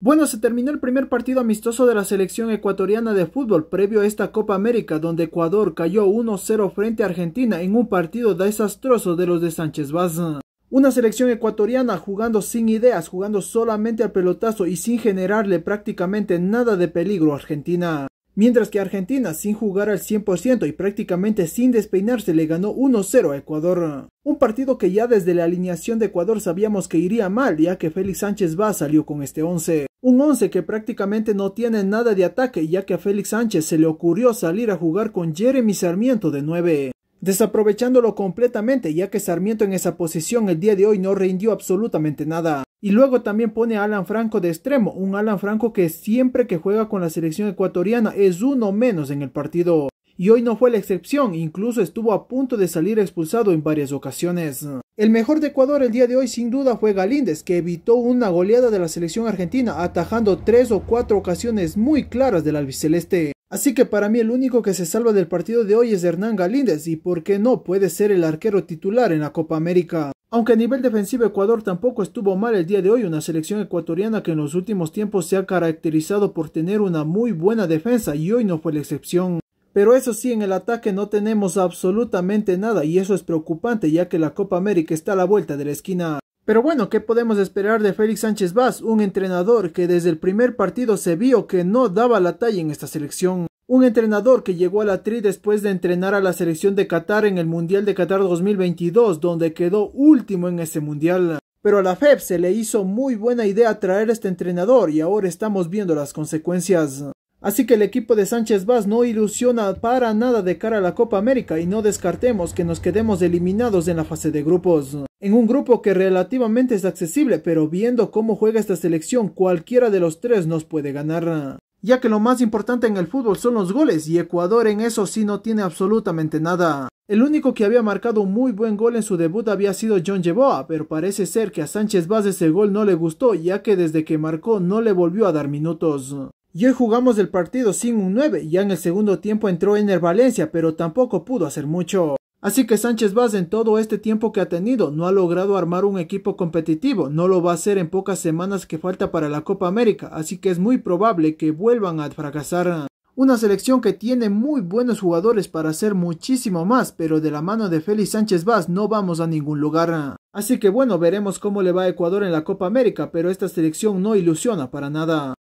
Bueno, se terminó el primer partido amistoso de la selección ecuatoriana de fútbol previo a esta Copa América, donde Ecuador cayó 1-0 frente a Argentina en un partido desastroso de los de Sánchez Bazán. Una selección ecuatoriana jugando sin ideas, jugando solamente al pelotazo y sin generarle prácticamente nada de peligro a Argentina. Mientras que Argentina, sin jugar al 100% y prácticamente sin despeinarse, le ganó 1-0 a Ecuador. Un partido que ya desde la alineación de Ecuador sabíamos que iría mal, ya que Félix Sánchez va salió con este 11. Un 11 que prácticamente no tiene nada de ataque, ya que a Félix Sánchez se le ocurrió salir a jugar con Jeremy Sarmiento de 9 desaprovechándolo completamente ya que Sarmiento en esa posición el día de hoy no rindió absolutamente nada. Y luego también pone a Alan Franco de extremo, un Alan Franco que siempre que juega con la selección ecuatoriana es uno menos en el partido. Y hoy no fue la excepción, incluso estuvo a punto de salir expulsado en varias ocasiones. El mejor de Ecuador el día de hoy sin duda fue Galíndez, que evitó una goleada de la selección argentina, atajando tres o cuatro ocasiones muy claras del albiceleste. Así que para mí el único que se salva del partido de hoy es Hernán Galíndez y por qué no puede ser el arquero titular en la Copa América. Aunque a nivel defensivo Ecuador tampoco estuvo mal el día de hoy, una selección ecuatoriana que en los últimos tiempos se ha caracterizado por tener una muy buena defensa y hoy no fue la excepción. Pero eso sí, en el ataque no tenemos absolutamente nada y eso es preocupante ya que la Copa América está a la vuelta de la esquina. Pero bueno, ¿qué podemos esperar de Félix Sánchez Vaz, un entrenador que desde el primer partido se vio que no daba la talla en esta selección? Un entrenador que llegó a la tri después de entrenar a la selección de Qatar en el Mundial de Qatar 2022, donde quedó último en ese mundial. Pero a la FEP se le hizo muy buena idea traer a este entrenador y ahora estamos viendo las consecuencias. Así que el equipo de Sánchez Vaz no ilusiona para nada de cara a la Copa América y no descartemos que nos quedemos eliminados en la fase de grupos. En un grupo que relativamente es accesible, pero viendo cómo juega esta selección, cualquiera de los tres nos puede ganar ya que lo más importante en el fútbol son los goles y Ecuador en eso sí no tiene absolutamente nada. El único que había marcado un muy buen gol en su debut había sido John Jeboa, pero parece ser que a Sánchez Vaz ese gol no le gustó, ya que desde que marcó no le volvió a dar minutos. Y hoy jugamos el partido sin un 9, ya en el segundo tiempo entró Ener Valencia, pero tampoco pudo hacer mucho. Así que Sánchez Vaz en todo este tiempo que ha tenido no ha logrado armar un equipo competitivo, no lo va a hacer en pocas semanas que falta para la Copa América, así que es muy probable que vuelvan a fracasar. Una selección que tiene muy buenos jugadores para hacer muchísimo más, pero de la mano de Félix Sánchez Vaz no vamos a ningún lugar. Así que bueno, veremos cómo le va a Ecuador en la Copa América, pero esta selección no ilusiona para nada.